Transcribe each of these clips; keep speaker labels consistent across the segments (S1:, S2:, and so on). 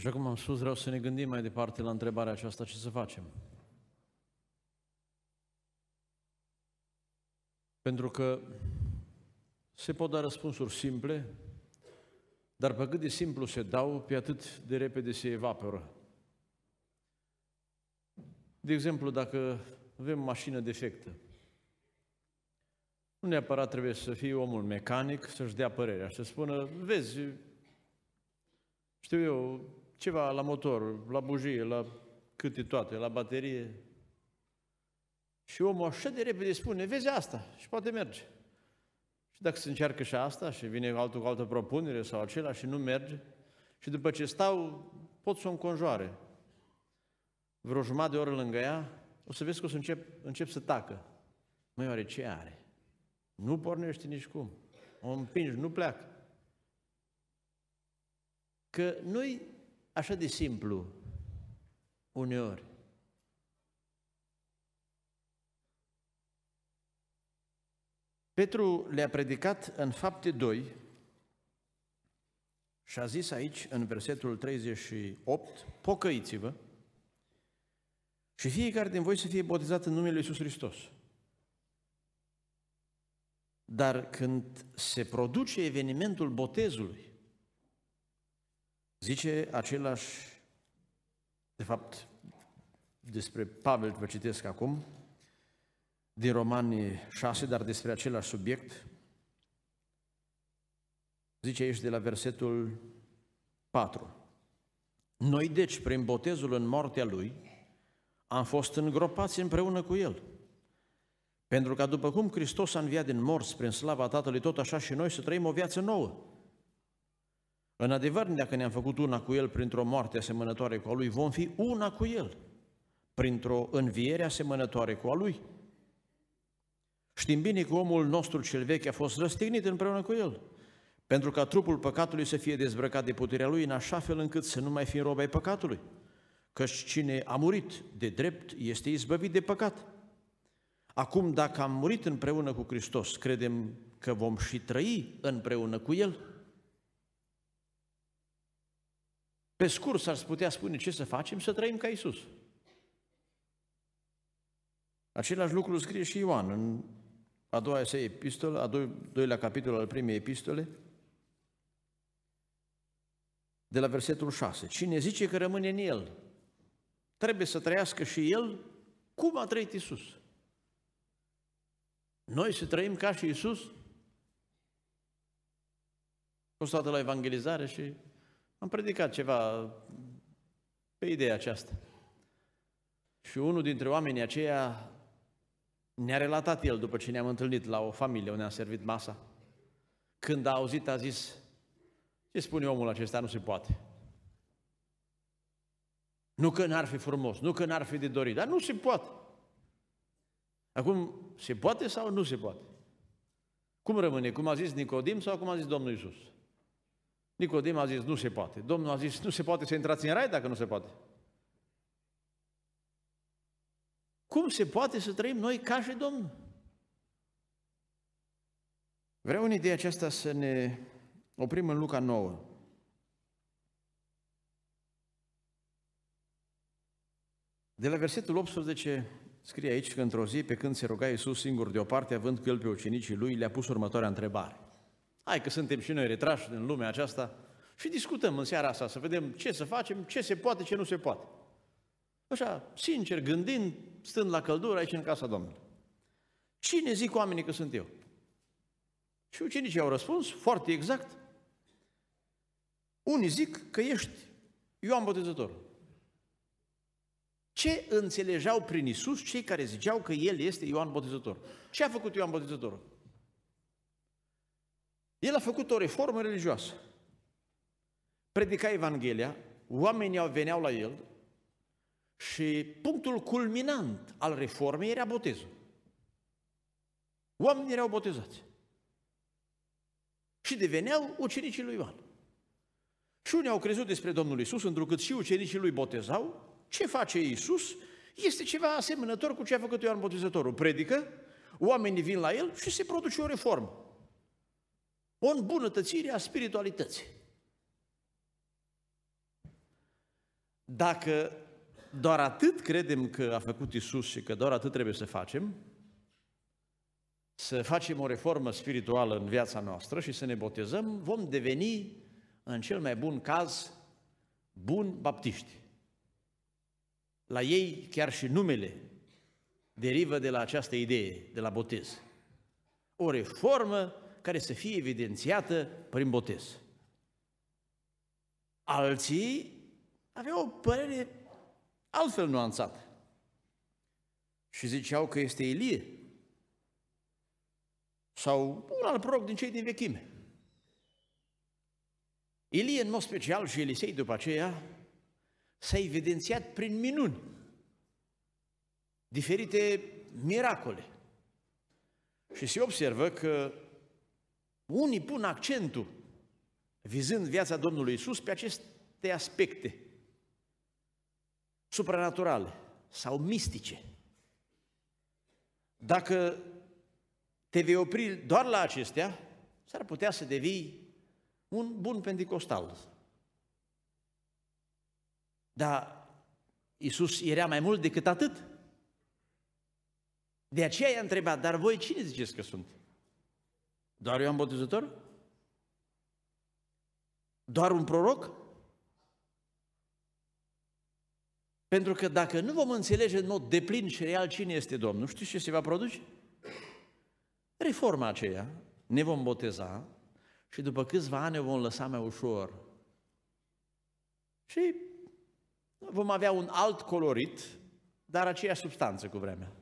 S1: Așa cum am spus, vreau să ne gândim mai departe la întrebarea aceasta, ce să facem. Pentru că se pot da răspunsuri simple, dar pe cât de simplu se dau, pe atât de repede se evaporă. De exemplu, dacă avem mașină defectă, nu neapărat trebuie să fie omul mecanic să-și dea părerea și să spună, vezi, știu eu, ceva la motor, la bujie, la câte toate, la baterie. Și omul așa de repede spune, vezi asta și poate merge. Și dacă se încearcă și asta și vine altul cu altă propunere sau acela și nu merge, și după ce stau, pot să o înconjoare. Vreo jumătate de oră lângă ea, o să vezi că o să încep, încep să tacă. Măi, oare ce are? Nu pornește nici cum. O împingi, nu pleacă. Că noi așa de simplu uneori. Petru le-a predicat în fapte 2 și a zis aici, în versetul 38, pocăiți-vă și fiecare din voi să fie botezat în numele Lui Iisus Hristos. Dar când se produce evenimentul botezului, Zice același, de fapt, despre Pavel, vă citesc acum, din Romani 6, dar despre același subiect. Zice aici de la versetul 4. Noi deci, prin botezul în moartea lui, am fost îngropați împreună cu el. Pentru că după cum Hristos a înviat din morți prin slava Tatălui, tot așa și noi să trăim o viață nouă. În adevăr, dacă ne-am făcut una cu El printr-o moarte asemănătoare cu a Lui, vom fi una cu El printr-o înviere asemănătoare cu a Lui. Știm bine că omul nostru cel vechi a fost răstignit împreună cu El, pentru ca trupul păcatului să fie dezbrăcat de puterea Lui în așa fel încât să nu mai fie robai păcatului, căci cine a murit de drept este izbăvit de păcat. Acum, dacă am murit împreună cu Hristos, credem că vom și trăi împreună cu El – Pe scurs ar putea spune ce să facem? Să trăim ca Isus. Același lucru scrie și Ioan în a doua sa epistolă, a doilea capitol al primei epistole, de la versetul 6. Cine zice că rămâne în el, trebuie să trăiască și el cum a trăit Isus. Noi să trăim ca și Isus? Constată la evangelizare și am predicat ceva pe ideea aceasta. Și unul dintre oamenii aceia ne-a relatat el după ce ne-am întâlnit la o familie unde am servit masa. Când a auzit, a zis, ce spune omul acesta, nu se poate. Nu că n-ar fi frumos, nu că n-ar fi de dorit, dar nu se poate. Acum, se poate sau nu se poate? Cum rămâne? Cum a zis Nicodim sau cum a zis Domnul Iisus?" Nicodim a zis, nu se poate. Domnul a zis, nu se poate să intrați în rai dacă nu se poate. Cum se poate să trăim noi ca și Domnul? Vreau în ideea aceasta să ne oprim în Luca 9. De la versetul 18 scrie aici că într-o zi, pe când se ruga Iisus singur de o parte, având cu el pe ucenicii lui, le-a pus următoarea întrebare. Hai că suntem și noi retrași din lumea aceasta și discutăm în seara asta să vedem ce să facem, ce se poate, ce nu se poate. Așa, sincer, gândind, stând la căldură aici în casa Domnului. Cine zic oamenii că sunt eu? Și ucenicii au răspuns foarte exact. Unii zic că ești Ioan Botezătorul. Ce înțelegeau prin Isus cei care ziceau că El este Ioan Botezător? Ce a făcut Ioan Botezătorul? El a făcut o reformă religioasă. Predica Evanghelia, oamenii veneau la el și punctul culminant al reformei era botezul. Oamenii erau botezați. Și deveneau ucenicii lui Ioan. Și unii au crezut despre Domnul Isus, întrucât și ucenicii lui botezau, ce face Isus este ceva asemănător cu ce a făcut Ioan Botezătorul. Predică, oamenii vin la el și se produce o reformă o îmbunătățire a spiritualității. Dacă doar atât credem că a făcut Isus și că doar atât trebuie să facem, să facem o reformă spirituală în viața noastră și să ne botezăm, vom deveni, în cel mai bun caz, buni baptiști. La ei chiar și numele derivă de la această idee, de la botez. O reformă care să fie evidențiată prin botez. Alții aveau o părere altfel nuanțată și ziceau că este Elie sau un alt proroc din cei din vechime. Elie, în mod special, și Elisei după aceea, s-a evidențiat prin minuni, diferite miracole. Și se observă că unii pun accentul, vizând viața Domnului Isus, pe aceste aspecte supranaturale sau mistice. Dacă te vei opri doar la acestea, s-ar putea să devii un bun pentecostal. Dar Isus era mai mult decât atât. De aceea i-a întrebat, dar voi cine ziceți că sunt? Doar Ioan Botezător? Doar un proroc? Pentru că dacă nu vom înțelege în mod deplin și real cine este Domnul, știți ce se va produce? Reforma aceea, ne vom boteza și după câțiva ani o vom lăsa mai ușor. Și vom avea un alt colorit, dar aceeași substanță cu vremea.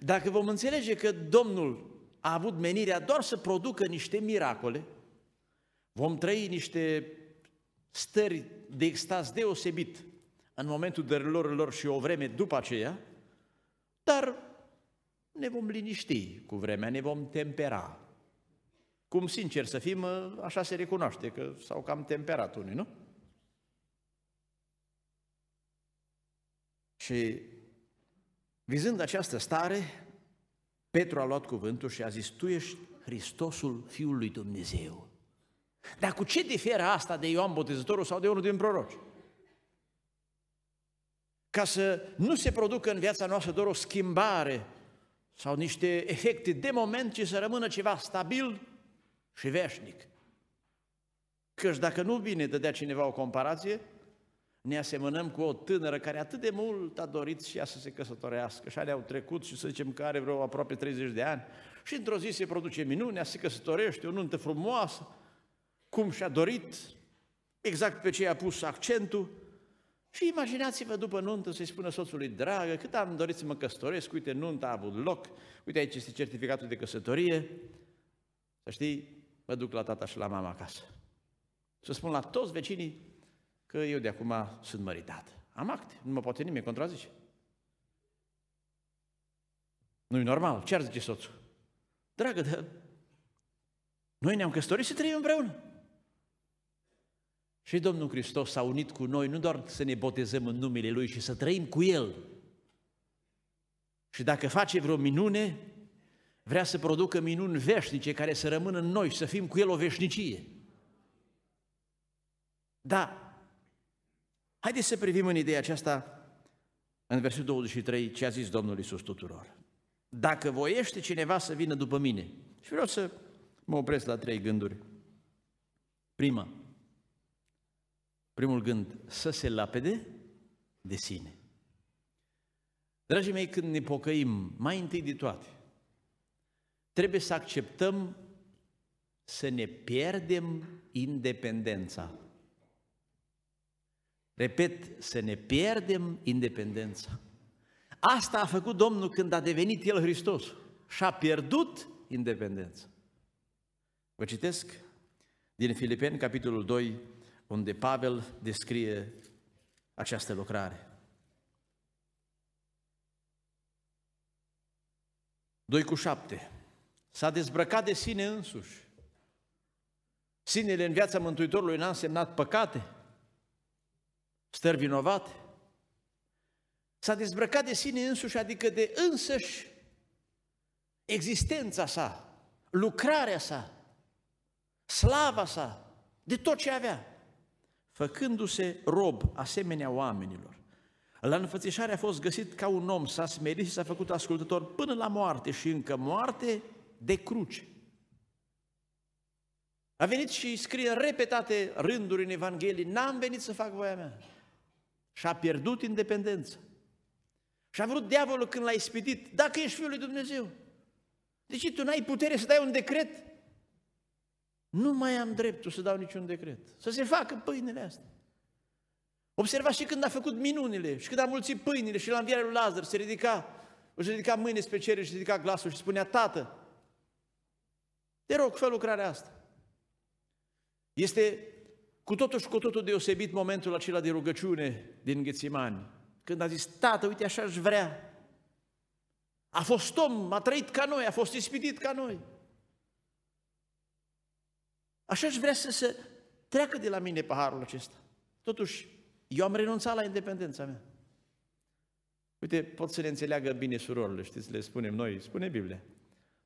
S1: Dacă vom înțelege că Domnul a avut menirea doar să producă niște miracole, vom trăi niște stări de extaz deosebit în momentul dărilor lor și o vreme după aceea, dar ne vom liniști cu vremea, ne vom tempera. Cum sincer să fim, așa se recunoaște că s-au cam temperat unii, nu? Și vizând această stare, Petru a luat cuvântul și a zis, tu ești Hristosul Fiul lui Dumnezeu. Dar cu ce diferă asta de Ioan Botezătorul sau de unul din proroci? Ca să nu se producă în viața noastră doar o schimbare sau niște efecte de moment, ci să rămână ceva stabil și veșnic. Căci dacă nu vine, dădea cineva o comparație, ne asemănăm cu o tânără care atât de mult a dorit și ea să se căsătorească. Și alea au trecut și să zicem că are vreo aproape 30 de ani. Și într-o zi se produce minunea, se căsătorește, o nuntă frumoasă, cum și-a dorit, exact pe ce a pus accentul. Și imaginați-vă după nuntă să-i spună soțului, dragă, cât am dorit să mă căsătoresc, uite, nunta a avut loc, uite aici este certificatul de căsătorie. Să știi, mă duc la tata și la mama acasă. Să spun la toți vecinii că eu de acum sunt măritat. Am acte, nu mă poate nimeni contrazice. nu e normal, ce ar zice soțul? Dragă, dar noi ne-am căsătorit să trăim împreună. Și Domnul Hristos s-a unit cu noi nu doar să ne botezăm în numele Lui și să trăim cu El. Și dacă face vreo minune, vrea să producă minuni veșnice care să rămână în noi și să fim cu El o veșnicie. Da, Haideți să privim în ideea aceasta, în versetul 23, ce a zis Domnul Iisus tuturor. Dacă voiește cineva să vină după mine. Și vreau să mă opresc la trei gânduri. Prima, primul gând, să se lapede de sine. Dragii mei, când ne pocăim, mai întâi de toate, trebuie să acceptăm să ne pierdem independența. Repet, să ne pierdem independența. Asta a făcut Domnul când a devenit El Hristos și a pierdut independența. Vă citesc din Filipeni, capitolul 2, unde Pavel descrie această lucrare. 2 cu 7. S-a dezbrăcat de sine însuși. Sinele în viața Mântuitorului n-a însemnat păcate, stări vinovate. S-a dezbrăcat de sine însuși, adică de însăși existența sa, lucrarea sa, slava sa, de tot ce avea, făcându-se rob asemenea oamenilor. La înfățișare a fost găsit ca un om, s-a smerit și s-a făcut ascultător până la moarte și încă moarte de cruce. A venit și scrie repetate rânduri în Evanghelie, n-am venit să fac voia mea, și a pierdut independența. Și a vrut diavolul când l-a ispitit, dacă ești Fiul lui Dumnezeu, de ce tu n-ai putere să dai un decret? Nu mai am dreptul să dau niciun decret. Să se facă pâinele astea. Observați și când a făcut minunile și când a mulțit pâinile și la înviare lui Lazar se ridica, își ridica mâine spre cer, și ridica glasul și spunea, Tată, te rog, fă lucrarea asta. Este cu totul și cu totul deosebit momentul acela de rugăciune din Ghețimani, când a zis, Tată, uite așa își vrea. A fost om, a trăit ca noi, a fost ispitit ca noi. Așa își vrea să se treacă de la mine paharul acesta. Totuși, eu am renunțat la independența mea. Uite, pot să ne înțeleagă bine surorile, știți, le spunem noi, spune Biblia,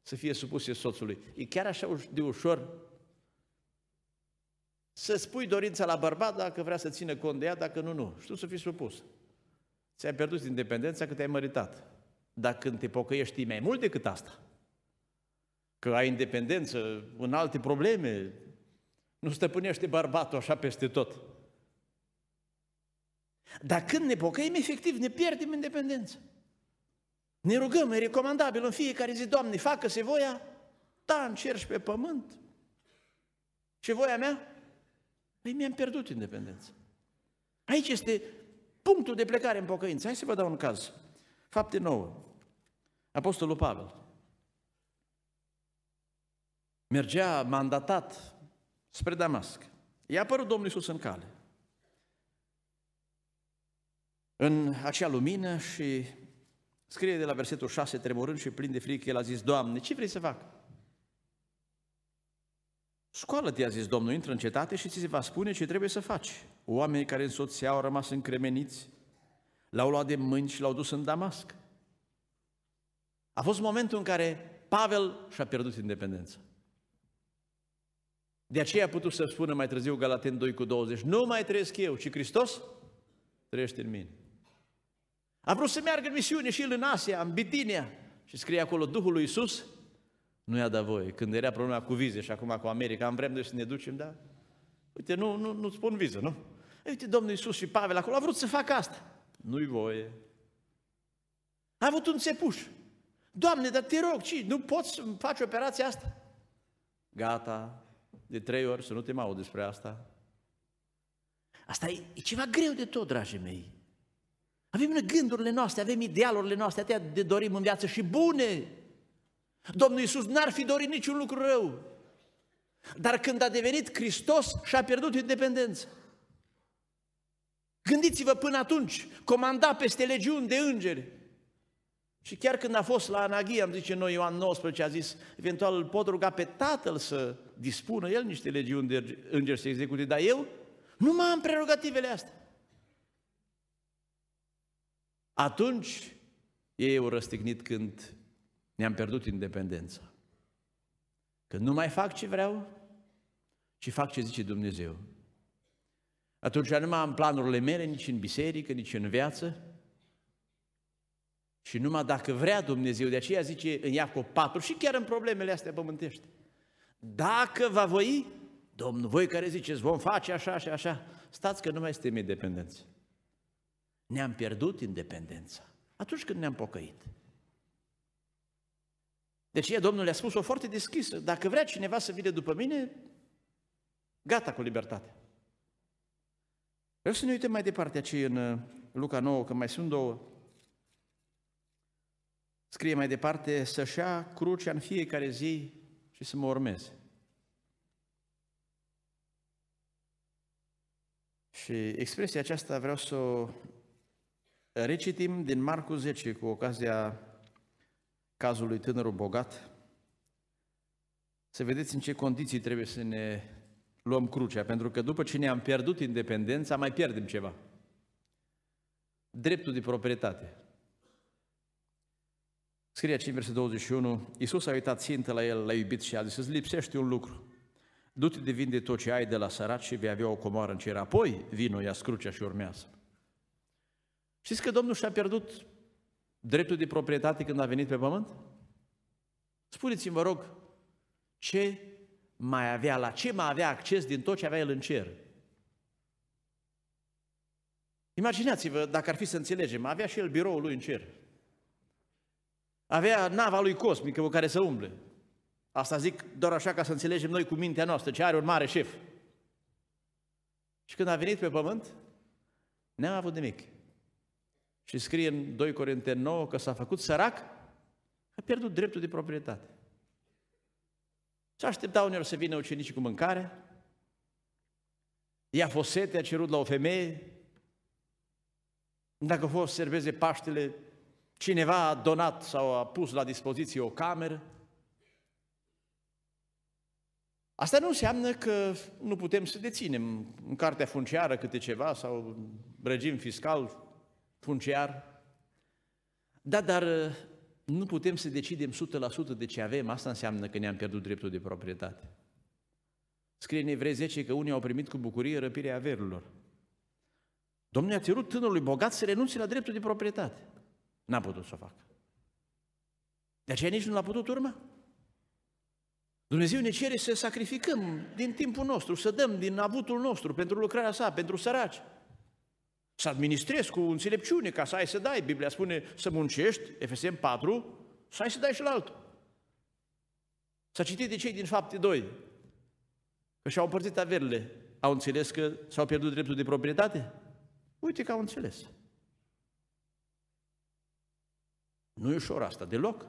S1: să fie supuse soțului. E chiar așa de ușor să spui dorința la bărbat dacă vrea să țină cont de ea, dacă nu, nu. Și tu să fii supus. Ți-ai pierdut independența cât te-ai măritat. Dar când te pocăiești, știi mai mult decât asta. Că ai independență în alte probleme, nu stăpânește bărbatul așa peste tot. Dar când ne pocăim, efectiv, ne pierdem independența. Ne rugăm, e recomandabil în fiecare zi, Doamne, facă-se voia ta da, în cer și pe pământ. Și voia mea? Păi mi-am pierdut independența. Aici este punctul de plecare în pocăință. Hai să vă dau un caz. Fapte nouă. Apostolul Pavel mergea mandatat spre Damasc. I-a apărut Domnul Iisus în cale. În acea lumină și scrie de la versetul 6, tremurând și plin de frică, el a zis, Doamne, ce vrei să fac? Scoală-te, a zis Domnul, intră în cetate și ți se va spune ce trebuie să faci. Oamenii care însoțeau au rămas încremeniți, l-au luat de mâini și l-au dus în Damasc. A fost momentul în care Pavel și-a pierdut independența. De aceea a putut să spună mai târziu Galaten 2 cu 20, nu mai trăiesc eu, ci Hristos trăiește în mine. A vrut să meargă în misiune și el în Asia, în Bitinia și scrie acolo Duhul lui Iisus nu i-a dat voie. Când era problema cu vize și acum cu America, am vrem de să ne ducem, da? Uite, nu, nu, nu spun viză, nu? Uite, Domnul Iisus și Pavel acolo a vrut să facă asta. Nu-i voie. A avut un țepuș. Doamne, dar te rog, ci, nu poți să faci operația asta? Gata, de trei ori să nu te mai aud despre asta. Asta e, e ceva greu de tot, dragii mei. Avem gândurile noastre, avem idealurile noastre, atâtea de dorim în viață și bune. Domnul Iisus n-ar fi dorit niciun lucru rău. Dar când a devenit Hristos, și-a pierdut independența. Gândiți-vă până atunci, comanda peste legiuni de îngeri. Și chiar când a fost la Anaghia, am zice noi Ioan 19, a zis, eventual îl pot ruga pe tatăl să dispună el niște legiuni de îngeri să execute, dar eu nu mai am prerogativele astea. Atunci ei au răstignit când ne-am pierdut independența. Că nu mai fac ce vreau, ci fac ce zice Dumnezeu. Atunci nu mai am planurile mele nici în biserică, nici în viață. Și numai dacă vrea Dumnezeu, de aceea zice în Iacov 4 și chiar în problemele astea pământești. Dacă va voi, Domnul, voi care ziceți, vom face așa și așa, stați că nu mai suntem independenți. Ne-am pierdut independența atunci când ne-am pocăit. Deci, ea, Domnul le-a spus-o foarte deschisă. Dacă vrea cineva să vină după mine, gata cu libertate. Vreau să ne uităm mai departe aici în uh, Luca 9, că mai sunt două. Scrie mai departe, să-și ia crucea în fiecare zi și să mă urmeze. Și expresia aceasta vreau să o recitim din Marcu 10 cu ocazia cazul lui tânărul bogat, să vedeți în ce condiții trebuie să ne luăm crucea, pentru că după ce ne-am pierdut independența, mai pierdem ceva. Dreptul de proprietate. Scrie aici în versetul 21, Iisus a uitat țintă la el, l-a iubit și a zis, îți lipsește un lucru. Du-te de vinde tot ce ai de la sărat și vei avea o comoară în cer. Apoi vino, ia crucea și urmează. Știți că Domnul și-a pierdut dreptul de proprietate când a venit pe pământ? Spuneți-mi, vă rog, ce mai avea, la ce mai avea acces din tot ce avea el în cer? Imaginați-vă, dacă ar fi să înțelegem, avea și el biroul lui în cer. Avea nava lui cosmică cu care să umble. Asta zic doar așa ca să înțelegem noi cu mintea noastră, ce are un mare șef. Și când a venit pe pământ, n-a avut nimic. Și scrie în 2 Corinteni 9 că s-a făcut sărac, a pierdut dreptul de proprietate. Și aștepta uneori să vină ucenicii cu mâncare, i-a fost sete, a cerut la o femeie, dacă fost serveze Paștele, cineva a donat sau a pus la dispoziție o cameră. Asta nu înseamnă că nu putem să deținem în cartea funciară câte ceva sau regim fiscal funciar. Da, dar uh, nu putem să decidem 100% de ce avem, asta înseamnă că ne-am pierdut dreptul de proprietate. Scrie în Evrei 10 că unii au primit cu bucurie răpirea averilor. Domnul a cerut tânărului bogat să renunțe la dreptul de proprietate. N-a putut să o facă. De aceea nici nu l-a putut urma. Dumnezeu ne cere să sacrificăm din timpul nostru, să dăm din avutul nostru pentru lucrarea sa, pentru săraci. Să administrezi cu înțelepciune, ca să ai să dai. Biblia spune să muncești, Efesem 4, să ai să dai și la altul. S-a citit de cei din fapte 2, că și-au împărțit averile. Au înțeles că s-au pierdut dreptul de proprietate? Uite că au înțeles. Nu e ușor asta, deloc.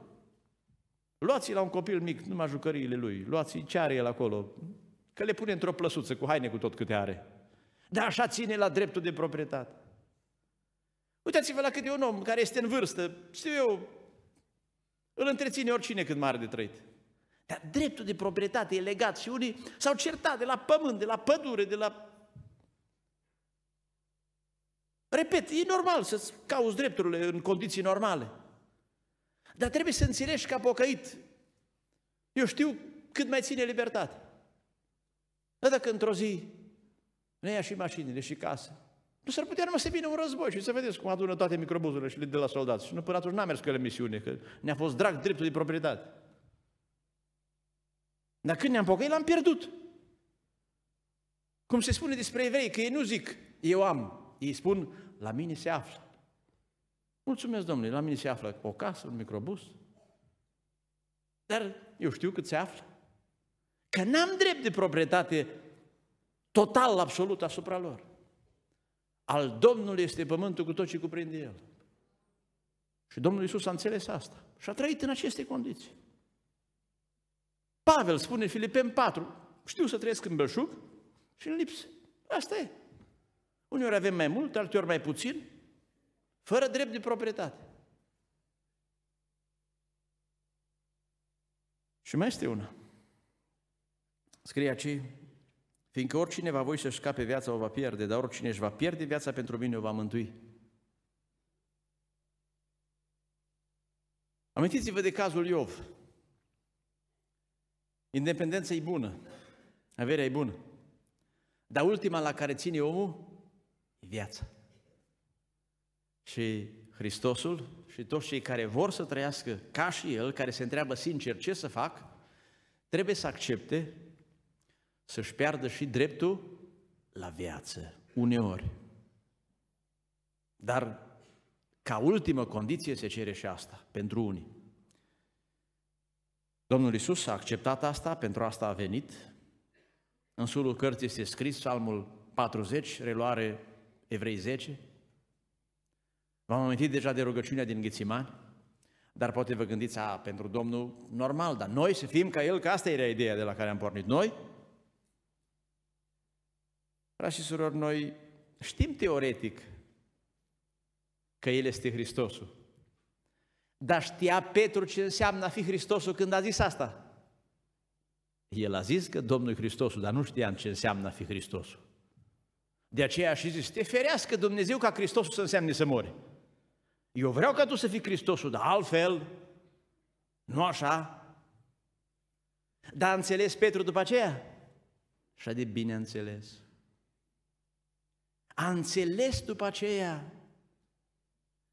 S1: luați i la un copil mic, numai jucăriile lui, luați-i ce are el acolo, că le pune într-o plăsuță cu haine cu tot câte are. Dar așa ține la dreptul de proprietate. Uitați-vă la câte un om care este în vârstă, știu eu, îl întreține oricine când mare de trăit. Dar dreptul de proprietate e legat și unii s-au certat de la pământ, de la pădure, de la... Repet, e normal să-ți cauți drepturile în condiții normale. Dar trebuie să înțelegi a pocăit. Eu știu cât mai ține libertate. Dar dacă într-o zi ne ia și mașinile și case. Nu s-ar putea numai să vină un război și să vedeți cum adună toate microbuzurile și le de la soldați. Și nu până atunci n-a mers că misiune, că ne-a fost drag dreptul de proprietate. Dar când ne-am pocăit, l-am pierdut. Cum se spune despre evrei, că ei nu zic, eu am. Ei spun, la mine se află. Mulțumesc, domnule, la mine se află o casă, un microbus. Dar eu știu cât se află. Că n-am drept de proprietate total, absolut asupra lor. Al Domnului este pământul cu tot ce cuprinde el. Și Domnul Iisus a înțeles asta și a trăit în aceste condiții. Pavel spune Filipen 4, știu să trăiesc în belșug și în lipsă. Asta e. Uneori avem mai mult, alteori mai puțin, fără drept de proprietate. Și mai este una. Scrie aici, Fiindcă oricine va voi să-și scape viața o va pierde, dar oricine își va pierde viața pentru mine o va mântui. Amintiți-vă de cazul Iov. Independența e bună, averea e bună, dar ultima la care ține omul e viața. Și Hristosul și toți cei care vor să trăiască ca și el, care se întreabă sincer ce să fac, trebuie să accepte să-și piardă și dreptul la viață, uneori. Dar ca ultimă condiție se cere și asta, pentru unii. Domnul Isus a acceptat asta, pentru asta a venit. În sulul cărții este scris psalmul 40, reluare Evrei 10. V-am amintit deja de rugăciunea din Ghețimani, dar poate vă gândiți, a, pentru Domnul, normal, dar noi să fim ca El, că asta era ideea de la care am pornit. Noi Frați și surori, noi știm teoretic că El este Hristosul. Dar știa Petru ce înseamnă a fi Hristosul când a zis asta. El a zis că Domnul Hristosul, dar nu știa ce înseamnă a fi Hristosul. De aceea și zis, te ferească Dumnezeu ca Hristosul să înseamnă să mori. Eu vreau ca tu să fii Hristosul, dar altfel, nu așa. Dar a înțeles Petru după aceea? Și de bine înțeles a înțeles după aceea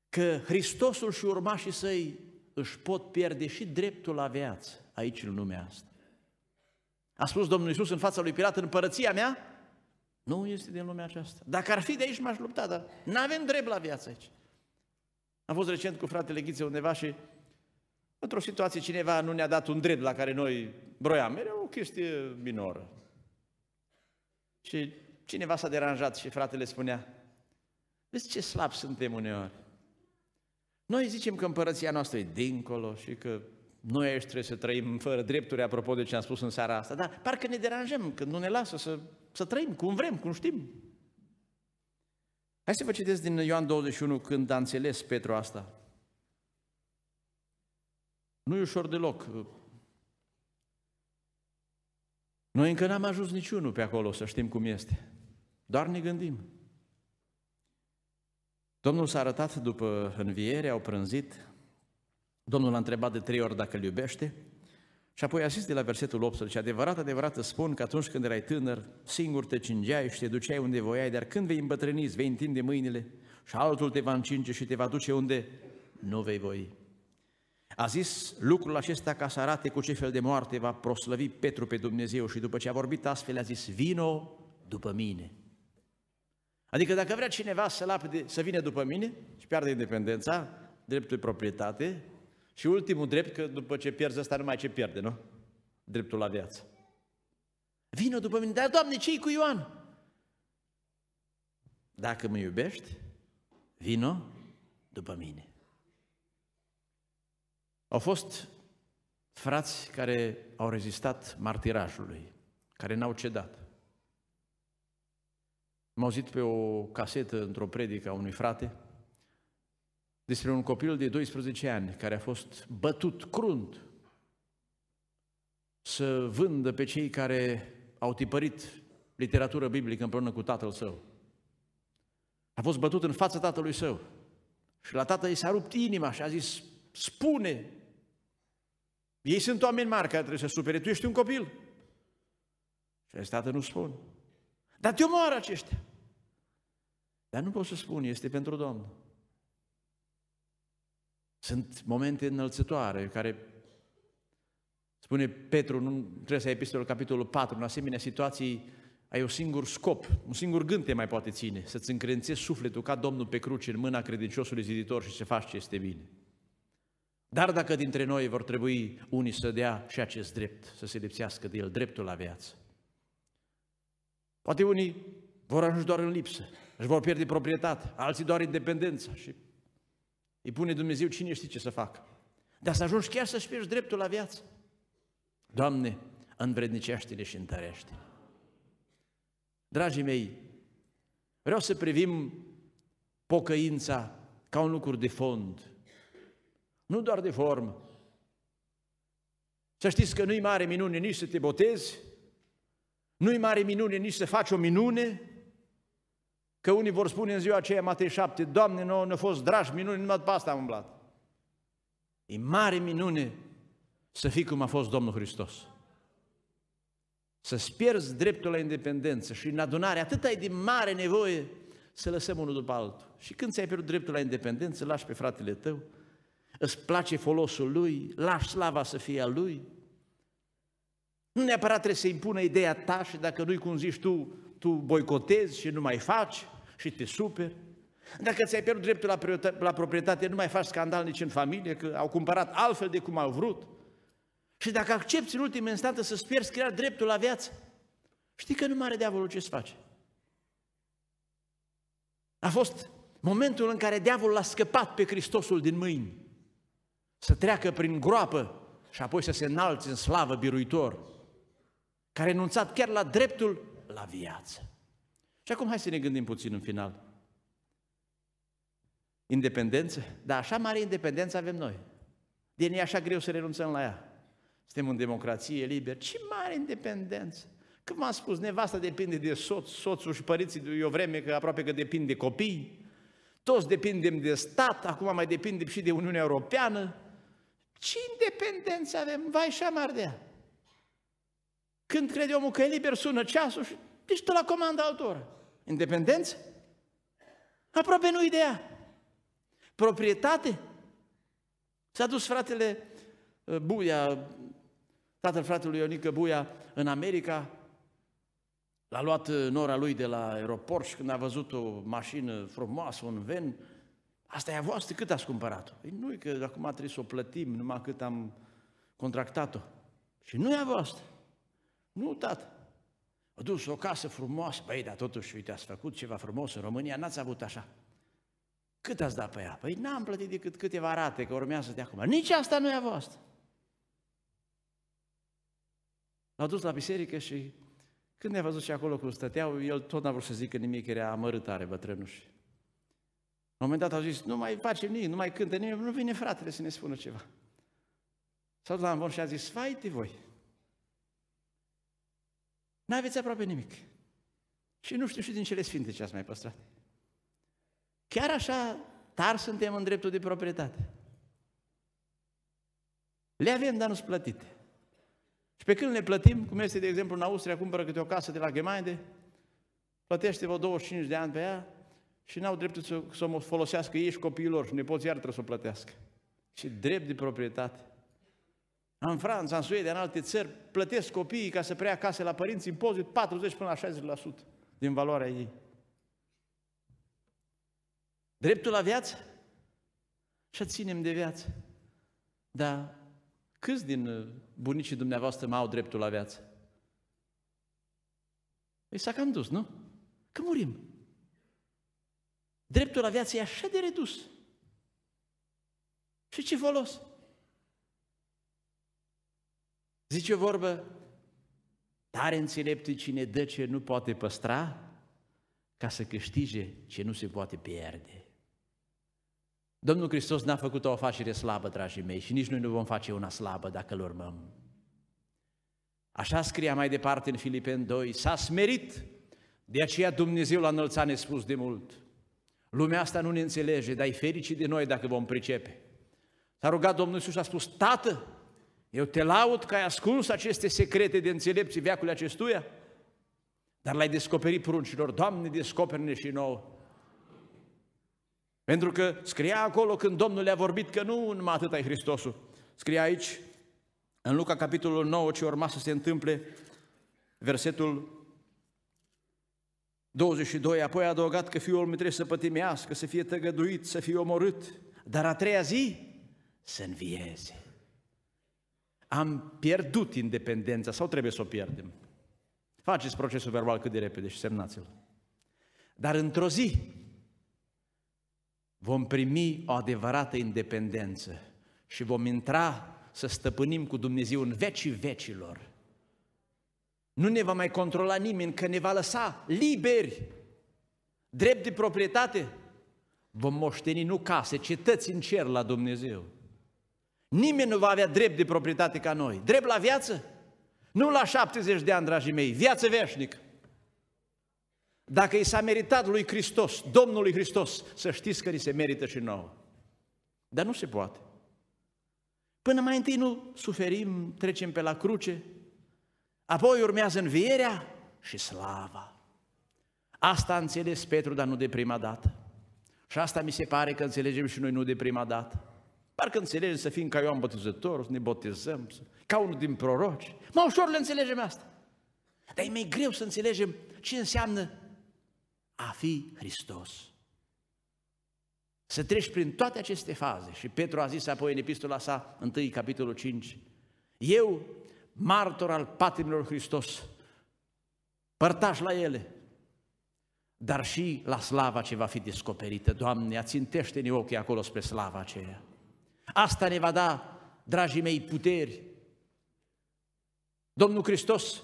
S1: că Hristosul și urmașii săi își pot pierde și dreptul la viață aici în lumea asta. A spus Domnul Iisus în fața lui Pilat, părăția mea nu este din lumea aceasta. Dacă ar fi de aici, m-aș lupta, dar nu avem drept la viață aici. Am fost recent cu fratele Ghiță undeva și într-o situație cineva nu ne-a dat un drept la care noi broiam. Era o chestie minoră. Și cineva s-a deranjat și fratele spunea, vezi ce slab suntem uneori. Noi zicem că împărăția noastră e dincolo și că noi aici trebuie să trăim fără drepturi, apropo de ce am spus în seara asta, dar parcă ne deranjăm, că nu ne lasă să, să trăim cum vrem, cum știm. Hai să vă citesc din Ioan 21 când a înțeles Petru asta. Nu e ușor deloc. Noi încă n-am ajuns niciunul pe acolo, să știm cum este. Doar ne gândim. Domnul s-a arătat după înviere, au prânzit, Domnul l-a întrebat de trei ori dacă îl iubește și apoi a zis de la versetul 18, adevărat, adevărat îți spun că atunci când erai tânăr, singur te cingeai și te duceai unde voiai, dar când vei îmbătrâni, vei întinde mâinile și altul te va încinge și te va duce unde nu vei voi. A zis lucrul acesta ca să arate cu ce fel de moarte va proslăvi Petru pe Dumnezeu și după ce a vorbit astfel a zis, vino după mine. Adică dacă vrea cineva să, lapide, să vină după mine și pierde independența, dreptul de proprietate și ultimul drept, că după ce pierzi ăsta nu mai ce pierde, nu? Dreptul la viață. Vină după mine, dar Doamne, ce cu Ioan? Dacă mă iubești, vină după mine. Au fost frați care au rezistat martirajului, care n-au cedat. M-am auzit pe o casetă într-o predică a unui frate despre un copil de 12 ani care a fost bătut crunt să vândă pe cei care au tipărit literatură biblică împreună cu tatăl său. A fost bătut în fața tatălui său. Și la tatăl i s-a rupt inima și a zis, spune, ei sunt oameni mari care trebuie să supere, tu ești un copil. Și a zis, tată, nu spun. Dar te omoară aceștia. Dar nu pot să spun, este pentru Domnul. Sunt momente înălțătoare care spune Petru, nu trebuie să ai epistolul capitolul 4, în asemenea situații ai un singur scop, un singur gând te mai poate ține, să-ți încredințezi sufletul ca Domnul pe cruce în mâna credinciosului ziditor și să faci ce este bine. Dar dacă dintre noi vor trebui unii să dea și acest drept, să se lipsească de el dreptul la viață. Poate unii vor ajunge doar în lipsă, își vor pierde proprietatea, alții doar independența și îi pune Dumnezeu cine știe ce să facă. Dar să ajungi chiar să-și pierzi dreptul la viață. Doamne, învrednicește-le și întărește -le. Dragii mei, vreau să privim pocăința ca un lucru de fond, nu doar de formă. Să știți că nu-i mare minune nici să te botezi, nu-i mare minune nici să faci o minune, Că unii vor spune în ziua aceea, Matei 7, Doamne, nu ne-a fost dragi minuni, numai după asta am umblat. E mare minune să fii cum a fost Domnul Hristos. Să-ți pierzi dreptul la independență și în adunare atât ai de mare nevoie să lăsăm unul după altul. Și când ți-ai pierdut dreptul la independență, lași pe fratele tău, îți place folosul lui, lași slava să fie a lui. Nu neapărat trebuie să impună ideea ta și dacă nu-i cum zici tu, tu boicotezi și nu mai faci și te superi. Dacă ți-ai pierdut dreptul la, la proprietate, nu mai faci scandal nici în familie, că au cumpărat altfel de cum au vrut. Și dacă accepti în ultimă instanță să-ți pierzi chiar dreptul la viață, știi că nu mai are diavolul ce să face. A fost momentul în care diavolul l-a scăpat pe Hristosul din mâini, să treacă prin groapă și apoi să se înalți în slavă biruitor, care a renunțat chiar la dreptul la viață. Și acum hai să ne gândim puțin în final. Independență? Da, așa mare independență avem noi. De e așa greu să renunțăm la ea. Suntem în democrație liberă. Ce mare independență! Cum am spus, nevasta depinde de soț, soțul și părinții, de o vreme că aproape că depinde de copii, toți depindem de stat, acum mai depindem și de Uniunea Europeană. Ce independență avem? Vai și amardea! Când crede omul că e liber, sună ceasul și ești la comanda altora. Independență? Aproape nu ideea. Proprietate? S-a dus fratele uh, Buia, tatăl fratelui Ionică Buia, în America, L-a luat uh, nora lui de la aeroport și când a văzut o mașină frumoasă, un ven, asta e a voastră, cât ați cumpărat-o? Păi nu că acum trebuie să o plătim numai cât am contractat-o. Și nu e a voastră. Nu, tată. A dus o casă frumoasă, băi, dar totuși, uite, ați făcut ceva frumos în România, n-ați avut așa. Cât ați dat pe ea? Păi n-am plătit decât câteva rate, că urmează de acum. Nici asta nu e a voastră. L-au dus la biserică și când ne-a văzut și acolo cum stăteau, el tot n-a vrut să zică nimic, era amărât are bătrânul și... La un moment dat au zis, nu mai facem nimic, nu mai cântă nimic, nu vine fratele să ne spună ceva. S-a dus la amvon și a zis, fai voi, N-aveți aproape nimic. Și nu știu și din cele sfinte ce ați mai păstrat. Chiar așa tar suntem în dreptul de proprietate. Le avem, dar nu sunt plătite. Și pe când le plătim, cum este, de exemplu, în Austria, cumpără câte o casă de la Gemeinde, plătește vă 25 de ani pe ea și n-au dreptul să, să o folosească ei și copiilor și nepoții iar trebuie să o plătească. Și drept de proprietate. În Franța, în Suedia, în alte țări, plătesc copiii ca să preia case la părinți impozit 40 până la 60% din valoarea ei. Dreptul la viață? Și ținem de viață. Dar câți din uh, bunicii dumneavoastră mai au dreptul la viață? Păi s-a cam dus, nu? Că murim. Dreptul la viață e așa de redus. Și ce folos? Zice o vorbă, tare înțelept cine dă ce nu poate păstra, ca să câștige ce nu se poate pierde. Domnul Hristos n-a făcut o afacere slabă, dragii mei, și nici noi nu vom face una slabă dacă îl urmăm. Așa scria mai departe în Filipen 2, s-a smerit, de aceea Dumnezeu l-a înălțat nespus de mult. Lumea asta nu ne înțelege, dar e fericit de noi dacă vom pricepe. S-a rugat Domnul Iisus și a spus, Tată, eu te laud că ai ascuns aceste secrete de înțelepții veacului acestuia, dar l-ai descoperit pruncilor. Doamne, descoperi-ne și nouă. Pentru că scria acolo când Domnul le-a vorbit că nu numai atât ai Hristosul. Scria aici, în Luca capitolul 9, ce urma să se întâmple, versetul 22, apoi a adăugat că fiul omului trebuie să pătimească, să fie tăgăduit, să fie omorât, dar a treia zi să învieze. Am pierdut independența sau trebuie să o pierdem? Faceți procesul verbal cât de repede și semnați-l. Dar într-o zi vom primi o adevărată independență și vom intra să stăpânim cu Dumnezeu în vecii vecilor. Nu ne va mai controla nimeni, că ne va lăsa liberi, drept de proprietate. Vom moșteni nu case, cetăți în cer la Dumnezeu. Nimeni nu va avea drept de proprietate ca noi. Drept la viață? Nu la 70 de ani, dragii mei, viață veșnică. Dacă i s-a meritat lui Hristos, Domnului Hristos, să știți că ni se merită și nouă. Dar nu se poate. Până mai întâi nu suferim, trecem pe la cruce, apoi urmează învierea și slava. Asta a înțeles Petru, dar nu de prima dată. Și asta mi se pare că înțelegem și noi nu de prima dată. Parcă înțelege să fim ca Ioan Bătuzător, să ne botezăm, să... ca unul din proroci. Mai ușor le înțelegem asta. Dar e mai greu să înțelegem ce înseamnă a fi Hristos. Să treci prin toate aceste faze. Și Petru a zis apoi în epistola sa, 1 capitolul 5, Eu, martor al patimilor Hristos, părtaș la ele, dar și la slava ce va fi descoperită. Doamne, ațintește-ne ochii acolo spre slava aceea. Asta ne va da, dragii mei, puteri. Domnul Hristos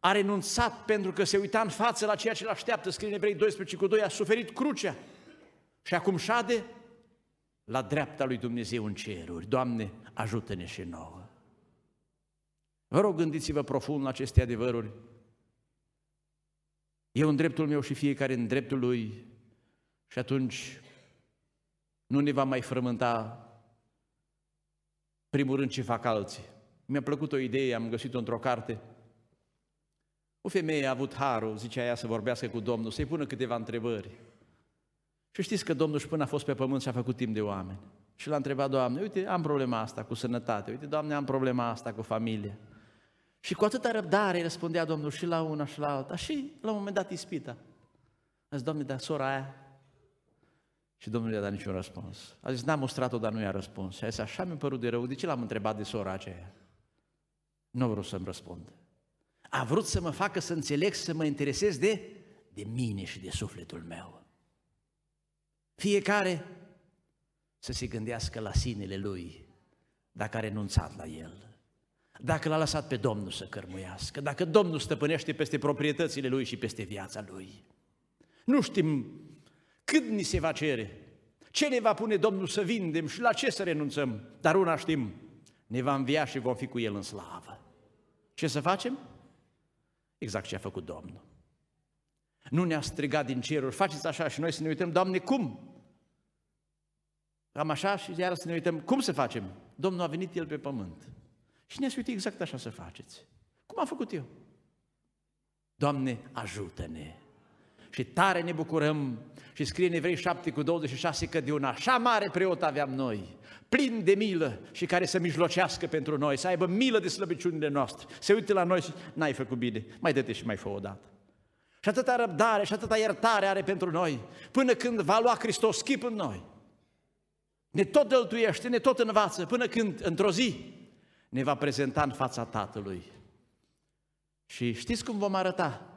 S1: a renunțat pentru că se uita în față la ceea ce îl așteaptă, scrie în Evrei 12 cu 2, a suferit crucea și acum șade la dreapta lui Dumnezeu în ceruri. Doamne, ajută-ne și nouă! Vă rog, gândiți-vă profund la aceste adevăruri. Eu în dreptul meu și fiecare în dreptul lui și atunci nu ne va mai frământa primul rând ce fac alții. Mi-a plăcut o idee, am găsit-o într-o carte. O femeie a avut harul, zicea ea, să vorbească cu Domnul, să-i pună câteva întrebări. Și știți că Domnul și până a fost pe pământ și a făcut timp de oameni. Și l-a întrebat, Doamne, uite, am problema asta cu sănătate, uite, Doamne, am problema asta cu familie. Și cu atâta răbdare răspundea Domnul și la una și la alta și la un moment dat ispita. zis, Doamne, dar sora aia și Domnul i-a dat niciun răspuns. A zis, n-am mustrat-o, dar nu i-a răspuns. Și a zis, așa mi-a părut de rău, de ce l-am întrebat de sora aceea? Nu a vrut să-mi răspund. A vrut să mă facă să înțeleg, să mă interesez de, de mine și de sufletul meu. Fiecare să se gândească la sinele lui, dacă a renunțat la el dacă l-a lăsat pe Domnul să cărmuiască, dacă Domnul stăpânește peste proprietățile lui și peste viața lui. Nu știm cât ni se va cere? Ce ne va pune Domnul să vindem și la ce să renunțăm? Dar una știm, ne va învia și vom fi cu El în slavă. Ce să facem? Exact ce a făcut Domnul. Nu ne-a strigat din ceruri, faceți așa și noi să ne uităm, Doamne, cum? Am așa și iar să ne uităm, cum să facem? Domnul a venit El pe pământ. Și ne-a uite exact așa să faceți. Cum am făcut eu? Doamne, ajută-ne! Și tare ne bucurăm și scrie în Evrei 7 cu 26 că de un așa mare preot aveam noi, plin de milă și care să mijlocească pentru noi, să aibă milă de slăbiciunile noastre, se uite la noi și n-ai făcut bine, mai dă și mai fă o dată. Și atâta răbdare și atâta iertare are pentru noi, până când va lua Hristos chip în noi. Ne tot dăltuiește, ne tot învață, până când, într-o zi, ne va prezenta în fața Tatălui. Și știți cum vom arăta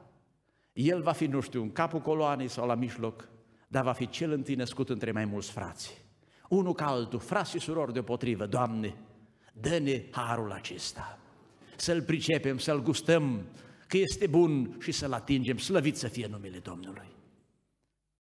S1: el va fi, nu știu, în capul coloanei sau la mijloc, dar va fi cel născut între mai mulți frați. Unul ca altul, frați și surori deopotrivă, Doamne, dă-ne harul acesta. Să-l pricepem, să-l gustăm, că este bun și să-l atingem, slăvit să fie numele Domnului.